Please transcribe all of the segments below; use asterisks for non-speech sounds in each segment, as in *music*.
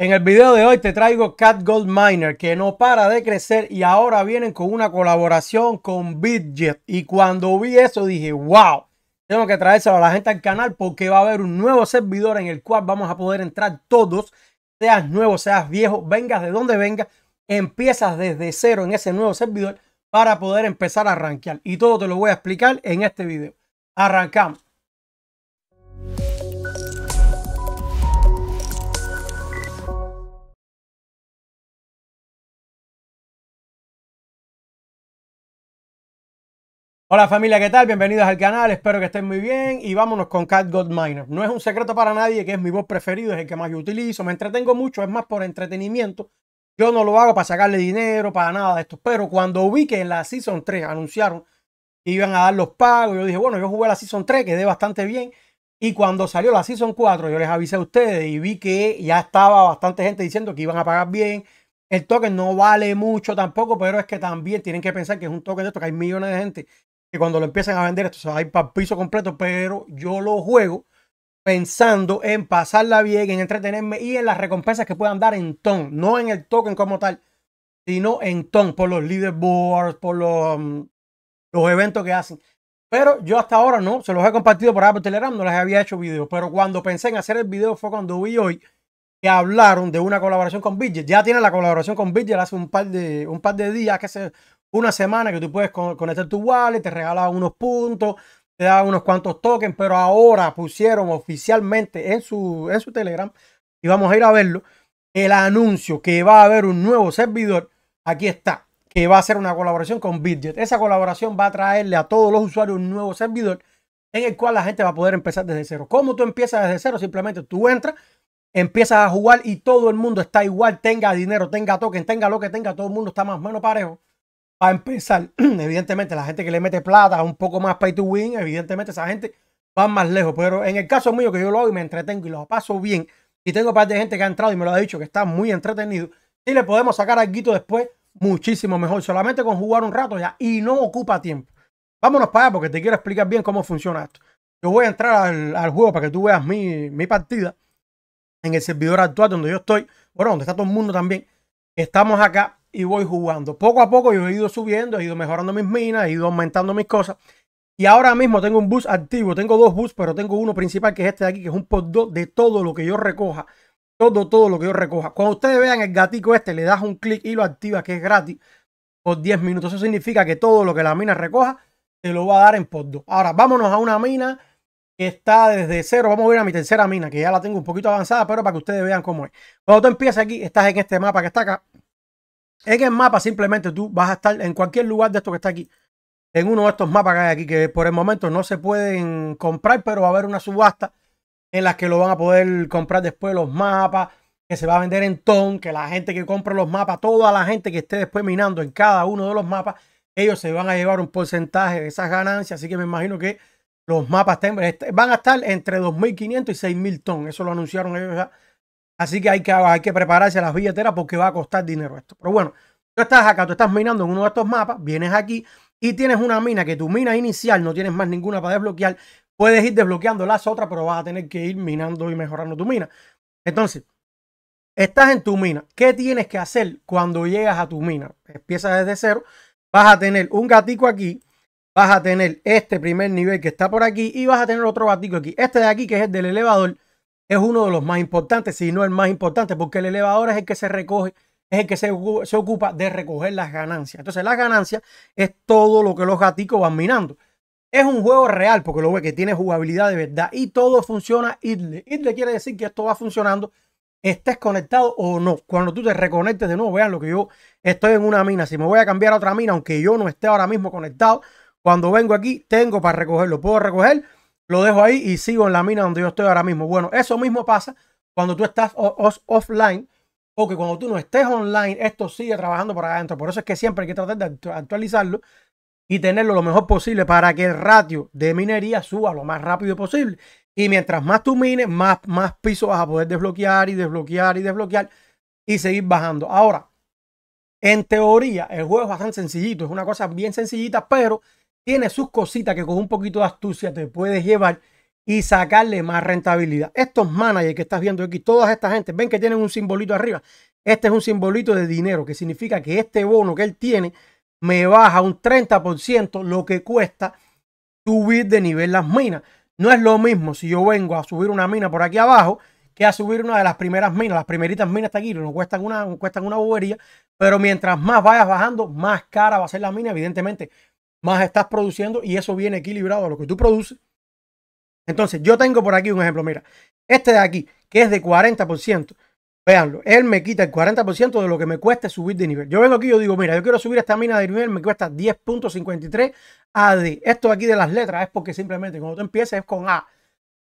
En el video de hoy te traigo Cat Gold Miner que no para de crecer y ahora vienen con una colaboración con Bitjet. Y cuando vi eso dije, wow, tengo que traérselo a la gente al canal porque va a haber un nuevo servidor en el cual vamos a poder entrar todos, seas nuevo, seas viejo, vengas de donde vengas, empiezas desde cero en ese nuevo servidor para poder empezar a rankear. Y todo te lo voy a explicar en este video. Arrancamos. Hola familia, ¿qué tal? Bienvenidos al canal, espero que estén muy bien y vámonos con Cat God Miner. No es un secreto para nadie que es mi voz preferido, es el que más yo utilizo, me entretengo mucho, es más por entretenimiento. Yo no lo hago para sacarle dinero, para nada de esto, pero cuando vi que en la Season 3 anunciaron que iban a dar los pagos, yo dije, bueno, yo jugué la Season 3, quedé bastante bien. Y cuando salió la Season 4, yo les avisé a ustedes y vi que ya estaba bastante gente diciendo que iban a pagar bien. El token no vale mucho tampoco, pero es que también tienen que pensar que es un token de esto, que hay millones de gente que cuando lo empiecen a vender, esto se va a piso completo, pero yo lo juego pensando en pasarla bien, en entretenerme y en las recompensas que puedan dar en ton, no en el token como tal, sino en ton, por los leaderboards, por los, mm, los eventos que hacen. Pero yo hasta ahora no, se los he compartido por Apple Telegram, no les había hecho video. pero cuando pensé en hacer el video fue cuando vi hoy que hablaron de una colaboración con Bidget. Ya tiene la colaboración con Bidget hace un par de, un par de días que se una semana que tú puedes conectar tu wallet, te regalaban unos puntos, te daban unos cuantos tokens, pero ahora pusieron oficialmente en su, en su Telegram, y vamos a ir a verlo, el anuncio que va a haber un nuevo servidor, aquí está, que va a ser una colaboración con Bitget. Esa colaboración va a traerle a todos los usuarios un nuevo servidor en el cual la gente va a poder empezar desde cero. ¿Cómo tú empiezas desde cero? Simplemente tú entras, empiezas a jugar y todo el mundo está igual, tenga dinero, tenga token, tenga lo que tenga, todo el mundo está más o menos parejo para empezar, *clears throat* evidentemente la gente que le mete plata, un poco más pay to win, evidentemente esa gente va más lejos. Pero en el caso mío, que yo lo hago y me entretengo y lo paso bien, y tengo parte de gente que ha entrado y me lo ha dicho que está muy entretenido, y le podemos sacar algo después muchísimo mejor, solamente con jugar un rato ya y no ocupa tiempo. Vámonos para allá porque te quiero explicar bien cómo funciona esto. Yo voy a entrar al, juego para que tú veas mi, mi partida en el servidor actual donde yo estoy, bueno, donde está todo el mundo también. Estamos acá y voy jugando. Poco a poco yo he ido subiendo, he ido mejorando mis minas, he ido aumentando mis cosas. Y ahora mismo tengo un bus activo, tengo dos bus, pero tengo uno principal que es este de aquí, que es un por de todo lo que yo recoja. Todo, todo lo que yo recoja. Cuando ustedes vean el gatico este, le das un clic y lo activas, que es gratis, por 10 minutos. Eso significa que todo lo que la mina recoja, te lo va a dar en por 2. Ahora, vámonos a una mina que está desde cero. Vamos a ir a mi tercera mina, que ya la tengo un poquito avanzada, pero para que ustedes vean cómo es. Cuando tú empiezas aquí, estás en este mapa que está acá. En el mapa simplemente tú vas a estar en cualquier lugar de esto que está aquí. En uno de estos mapas que hay aquí, que por el momento no se pueden comprar, pero va a haber una subasta en la que lo van a poder comprar después los mapas, que se va a vender en ton, que la gente que compra los mapas, toda la gente que esté después minando en cada uno de los mapas, ellos se van a llevar un porcentaje de esas ganancias. Así que me imagino que los mapas este, van a estar entre 2.500 y 6.000 ton. Eso lo anunciaron ellos ya Así que hay que, hay que prepararse las billeteras porque va a costar dinero esto. Pero bueno, tú estás acá, tú estás minando en uno de estos mapas, vienes aquí y tienes una mina que tu mina inicial no tienes más ninguna para desbloquear. Puedes ir desbloqueando las otras, pero vas a tener que ir minando y mejorando tu mina. Entonces, estás en tu mina. ¿Qué tienes que hacer cuando llegas a tu mina? Empieza desde cero. Vas a tener un gatico aquí. Vas a tener este primer nivel que está por aquí. Y vas a tener otro gatico aquí. Este de aquí, que es el del elevador es uno de los más importantes, si no el más importante, porque el elevador es el que se recoge, es el que se, se ocupa de recoger las ganancias. Entonces, las ganancias es todo lo que los gaticos van minando. Es un juego real, porque lo ve que tiene jugabilidad de verdad y todo funciona. idle. Idle quiere decir que esto va funcionando estés conectado o no. Cuando tú te reconectes de nuevo, vean lo que yo estoy en una mina. Si me voy a cambiar a otra mina, aunque yo no esté ahora mismo conectado, cuando vengo aquí, tengo para recogerlo. Puedo recoger lo dejo ahí y sigo en la mina donde yo estoy ahora mismo. Bueno, eso mismo pasa cuando tú estás offline o que cuando tú no estés online, esto sigue trabajando por adentro. Por eso es que siempre hay que tratar de actualizarlo y tenerlo lo mejor posible para que el ratio de minería suba lo más rápido posible. Y mientras más tú mines, más, más pisos vas a poder desbloquear y desbloquear y desbloquear y seguir bajando. Ahora, en teoría, el juego es bastante sencillito, es una cosa bien sencillita, pero tiene sus cositas que con un poquito de astucia te puedes llevar y sacarle más rentabilidad. Estos managers que estás viendo aquí, todas estas gente, ven que tienen un simbolito arriba. Este es un simbolito de dinero, que significa que este bono que él tiene me baja un 30% lo que cuesta subir de nivel las minas. No es lo mismo si yo vengo a subir una mina por aquí abajo que a subir una de las primeras minas. Las primeritas minas están aquí no cuestan una, cuestan una bobería, pero mientras más vayas bajando, más cara va a ser la mina, evidentemente más estás produciendo y eso viene equilibrado a lo que tú produces. Entonces, yo tengo por aquí un ejemplo, mira, este de aquí, que es de 40%, Veanlo, él me quita el 40% de lo que me cuesta subir de nivel. Yo vengo aquí y yo digo, mira, yo quiero subir esta mina de nivel, me cuesta 10.53 AD. Esto aquí de las letras es porque simplemente cuando tú empiezas es con A.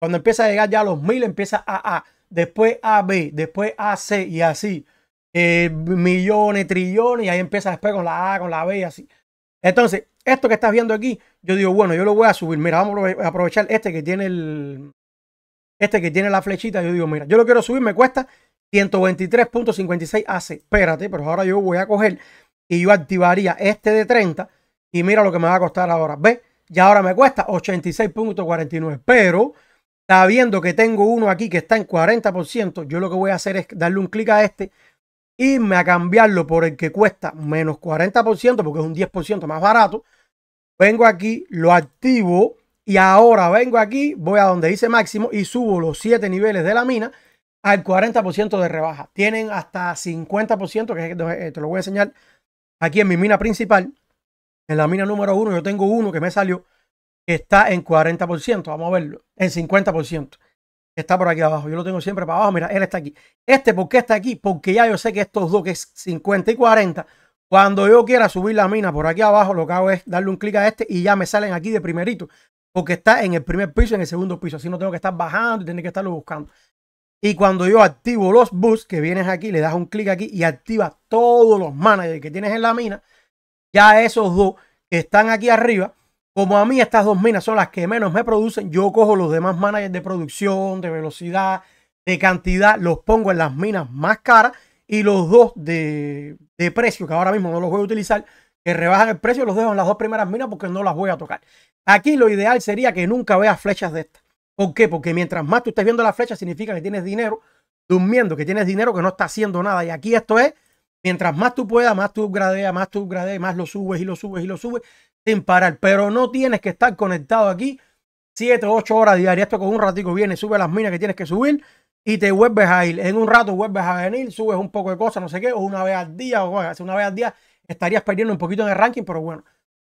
Cuando empieza a llegar ya a los 1000 empieza A. después B. después C. y así. Eh, millones, trillones y ahí empieza después con la A, con la B y así. Entonces, esto que estás viendo aquí, yo digo, bueno, yo lo voy a subir. Mira, vamos a aprovechar este que tiene el. Este que tiene la flechita. Yo digo, mira, yo lo quiero subir, me cuesta 123.56 AC. Espérate, pero ahora yo voy a coger y yo activaría este de 30. Y mira lo que me va a costar ahora. ¿Ves? Ya ahora me cuesta 86.49. Pero sabiendo que tengo uno aquí que está en 40%, yo lo que voy a hacer es darle un clic a este, irme a cambiarlo por el que cuesta menos 40%, porque es un 10% más barato, vengo aquí, lo activo y ahora vengo aquí, voy a donde dice máximo y subo los siete niveles de la mina al 40% de rebaja. Tienen hasta 50%, que eh, te lo voy a enseñar aquí en mi mina principal. En la mina número uno yo tengo uno que me salió que está en 40%, vamos a verlo, en 50%. Está por aquí abajo, yo lo tengo siempre para abajo, mira, él está aquí. Este, ¿por qué está aquí? Porque ya yo sé que estos dos, que es 50 y 40, cuando yo quiera subir la mina por aquí abajo, lo que hago es darle un clic a este y ya me salen aquí de primerito. Porque está en el primer piso, en el segundo piso. Así no tengo que estar bajando y tener que estarlo buscando. Y cuando yo activo los bus que vienes aquí, le das un clic aquí y activa todos los managers que tienes en la mina. Ya esos dos que están aquí arriba, como a mí estas dos minas son las que menos me producen, yo cojo los demás managers de producción, de velocidad, de cantidad, los pongo en las minas más caras y los dos de, de precio, que ahora mismo no los voy a utilizar, que rebajan el precio, los dejo en las dos primeras minas porque no las voy a tocar. Aquí lo ideal sería que nunca veas flechas de estas. ¿Por qué? Porque mientras más tú estés viendo las flechas, significa que tienes dinero durmiendo, que tienes dinero que no está haciendo nada. Y aquí esto es, mientras más tú puedas, más tú upgradeas, más tú upgradeas, más lo subes y lo subes y lo subes sin parar. Pero no tienes que estar conectado aquí 7, 8 horas diarias. Esto con un ratico viene, sube las minas que tienes que subir y te vuelves a ir. En un rato vuelves a venir, subes un poco de cosas, no sé qué, o una vez al día, o una vez al día estarías perdiendo un poquito en el ranking, pero bueno.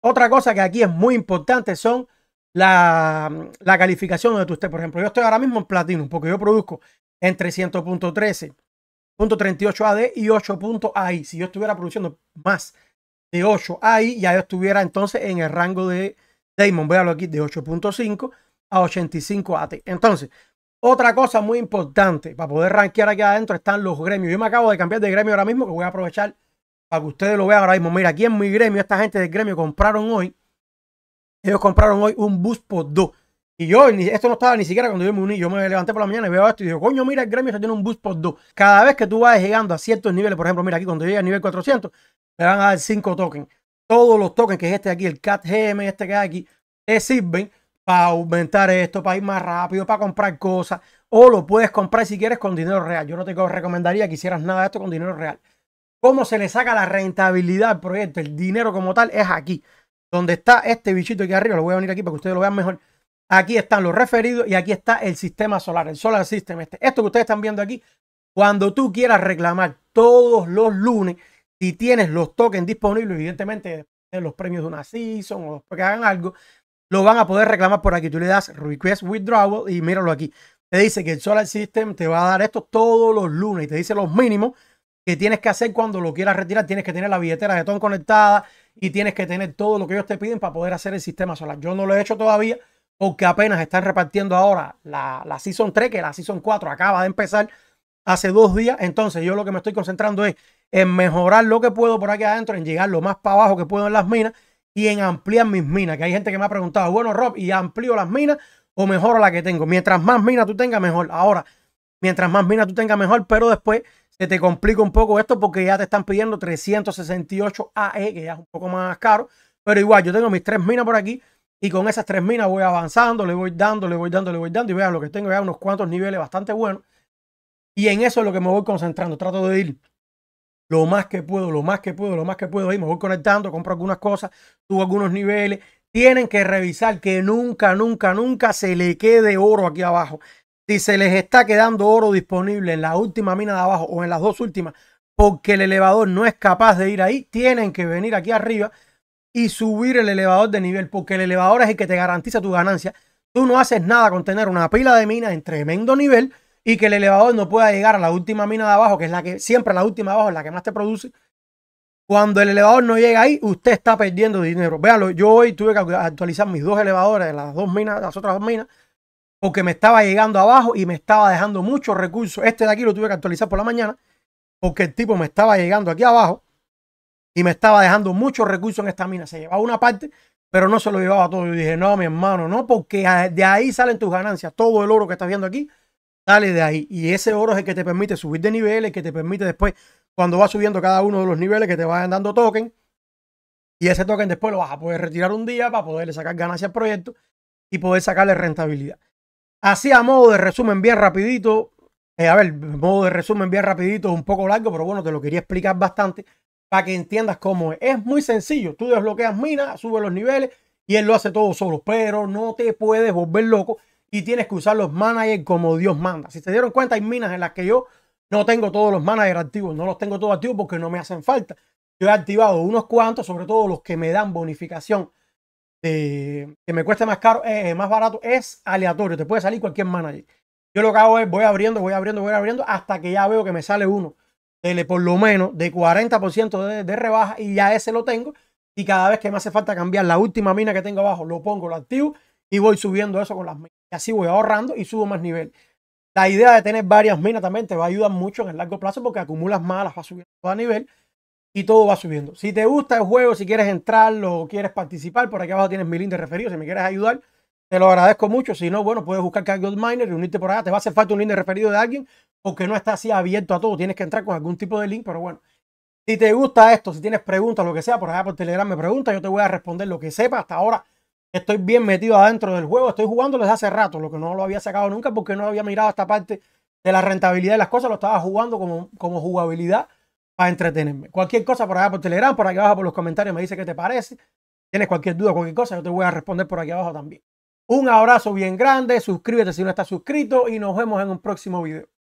Otra cosa que aquí es muy importante son la, la calificación de tu usted. Por ejemplo, yo estoy ahora mismo en Platinum porque yo produzco entre 100.13.38 AD y 8.AI. Si yo estuviera produciendo más de 8 AI, ya yo estuviera entonces en el rango de Damon. hablar aquí de 8.5 a 85 AT. Entonces, otra cosa muy importante para poder rankear aquí adentro están los gremios. Yo me acabo de cambiar de gremio ahora mismo que voy a aprovechar para que ustedes lo vean ahora mismo. Mira, aquí en mi gremio, esta gente del gremio compraron hoy. Ellos compraron hoy un bus por dos. Y yo, esto no estaba ni siquiera cuando yo me uní. Yo me levanté por la mañana y veo esto y digo, coño, mira, el gremio se tiene un bus por dos. Cada vez que tú vas llegando a ciertos niveles, por ejemplo, mira aquí, cuando llega al nivel 400, me van a dar cinco tokens. Todos los tokens que es este aquí, el CAT GM, este que hay aquí, te sirven para aumentar esto, para ir más rápido, para comprar cosas. O lo puedes comprar si quieres con dinero real. Yo no te recomendaría que hicieras nada de esto con dinero real. ¿Cómo se le saca la rentabilidad al proyecto? El dinero como tal es aquí. Donde está este bichito aquí arriba. Lo voy a venir aquí para que ustedes lo vean mejor. Aquí están los referidos y aquí está el sistema solar, el solar system. Este. Esto que ustedes están viendo aquí, cuando tú quieras reclamar todos los lunes, si tienes los tokens disponibles, evidentemente eh, los premios de una season o que hagan algo, lo van a poder reclamar por aquí. Tú le das Request Withdrawal y míralo aquí. Te dice que el Solar System te va a dar esto todos los lunes y te dice los mínimos que tienes que hacer cuando lo quieras retirar. Tienes que tener la billetera de ton conectada y tienes que tener todo lo que ellos te piden para poder hacer el sistema solar. Yo no lo he hecho todavía porque apenas están repartiendo ahora la, la Season 3, que la Season 4 acaba de empezar hace dos días. Entonces yo lo que me estoy concentrando es en mejorar lo que puedo por aquí adentro, en llegar lo más para abajo que puedo en las minas y en ampliar mis minas. Que hay gente que me ha preguntado, bueno, Rob, ¿y amplío las minas o mejoro la que tengo? Mientras más minas tú tengas, mejor. Ahora, mientras más minas tú tengas, mejor, pero después se te complica un poco esto porque ya te están pidiendo 368 AE, que ya es un poco más caro. Pero igual, yo tengo mis tres minas por aquí y con esas tres minas voy avanzando, le voy dando, le voy dando, le voy dando. Y vean, lo que tengo ya unos cuantos niveles bastante buenos. Y en eso es lo que me voy concentrando. Trato de ir lo más que puedo, lo más que puedo, lo más que puedo. Ahí me voy conectando, compro algunas cosas, subo algunos niveles. Tienen que revisar que nunca, nunca, nunca se le quede oro aquí abajo. Si se les está quedando oro disponible en la última mina de abajo o en las dos últimas, porque el elevador no es capaz de ir ahí, tienen que venir aquí arriba y subir el elevador de nivel, porque el elevador es el que te garantiza tu ganancia. Tú no haces nada con tener una pila de minas en tremendo nivel y que el elevador no pueda llegar a la última mina de abajo, que es la que siempre la última de abajo es la que más te produce. Cuando el elevador no llega ahí, usted está perdiendo dinero. Veanlo, yo hoy tuve que actualizar mis dos elevadores, las dos minas, las otras dos minas, porque me estaba llegando abajo y me estaba dejando muchos recursos. Este de aquí lo tuve que actualizar por la mañana, porque el tipo me estaba llegando aquí abajo y me estaba dejando muchos recursos en esta mina. Se llevaba una parte, pero no se lo llevaba todo. Yo dije, no, mi hermano, no, porque de ahí salen tus ganancias. Todo el oro que estás viendo aquí sale de ahí. Y ese oro es el que te permite subir de niveles, que te permite después, cuando vas subiendo cada uno de los niveles, que te vayan dando token. Y ese token después lo vas a poder retirar un día para poderle sacar ganancias al proyecto y poder sacarle rentabilidad. Así a modo de resumen bien rapidito, eh, a ver, modo de resumen bien rapidito, un poco largo, pero bueno, te lo quería explicar bastante para que entiendas cómo es. Es muy sencillo, tú desbloqueas minas, sube los niveles y él lo hace todo solo, pero no te puedes volver loco y tienes que usar los managers como Dios manda. Si se dieron cuenta, hay minas en las que yo no tengo todos los managers activos, no los tengo todos activos porque no me hacen falta. Yo he activado unos cuantos, sobre todo los que me dan bonificación que me cueste más caro, eh, eh, más barato, es aleatorio, te puede salir cualquier manager. Yo lo que hago es voy abriendo, voy abriendo, voy abriendo hasta que ya veo que me sale uno por lo menos de 40% de, de rebaja y ya ese lo tengo. Y cada vez que me hace falta cambiar la última mina que tengo abajo, lo pongo, lo activo y voy subiendo eso con las minas. Y así voy ahorrando y subo más nivel. La idea de tener varias minas también te va a ayudar mucho en el largo plazo porque acumulas más, las vas subiendo a nivel y todo va subiendo. Si te gusta el juego, si quieres entrar o quieres participar, por aquí abajo tienes mi link de referido. Si me quieres ayudar, te lo agradezco mucho. Si no, bueno, puedes buscar Cargo Miner y unirte por allá. Te va a hacer falta un link de referido de alguien porque no está así abierto a todo. Tienes que entrar con algún tipo de link, pero bueno. Si te gusta esto, si tienes preguntas, lo que sea, por allá por Telegram me preguntas yo te voy a responder lo que sepa. Hasta ahora Estoy bien metido adentro del juego, estoy jugando desde hace rato, lo que no lo había sacado nunca porque no había mirado esta parte de la rentabilidad de las cosas, lo estaba jugando como, como jugabilidad para entretenerme. Cualquier cosa por allá por Telegram, por aquí abajo por los comentarios, me dice qué te parece. Tienes cualquier duda, cualquier cosa, yo te voy a responder por aquí abajo también. Un abrazo bien grande, suscríbete si no estás suscrito y nos vemos en un próximo video.